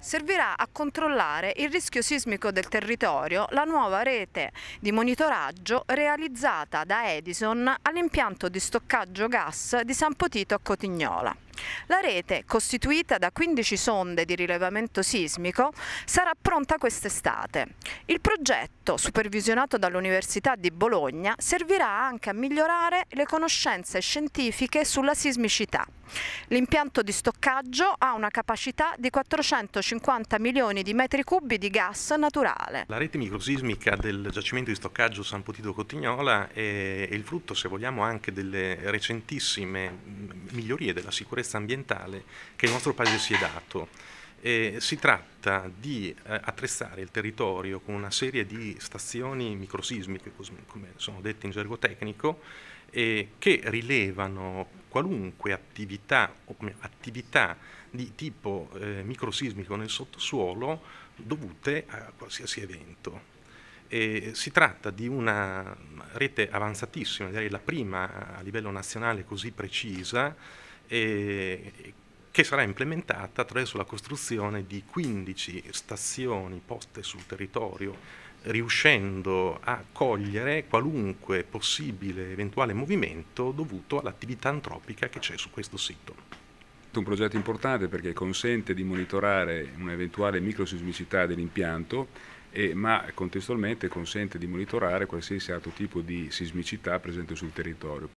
servirà a controllare il rischio sismico del territorio la nuova rete di monitoraggio realizzata da Edison all'impianto di stoccaggio gas di San Potito a Cotignola. La rete, costituita da 15 sonde di rilevamento sismico, sarà pronta quest'estate. Il progetto, supervisionato dall'Università di Bologna, servirà anche a migliorare le conoscenze scientifiche sulla sismicità. L'impianto di stoccaggio ha una capacità di 450 milioni di metri cubi di gas naturale. La rete microsismica del giacimento di stoccaggio San Potito Cotignola è il frutto, se vogliamo, anche delle recentissime mm, migliorie della sicurezza sicurezza ambientale che il nostro Paese si è dato. E si tratta di eh, attrezzare il territorio con una serie di stazioni microsismiche, come sono dette in gergo tecnico, eh, che rilevano qualunque attività, o attività di tipo eh, microsismico nel sottosuolo dovute a qualsiasi evento. E si tratta di una rete avanzatissima, direi la prima a livello nazionale così precisa, che sarà implementata attraverso la costruzione di 15 stazioni poste sul territorio riuscendo a cogliere qualunque possibile eventuale movimento dovuto all'attività antropica che c'è su questo sito. È un progetto importante perché consente di monitorare un'eventuale microsismicità dell'impianto, e, ma contestualmente consente di monitorare qualsiasi altro tipo di sismicità presente sul territorio.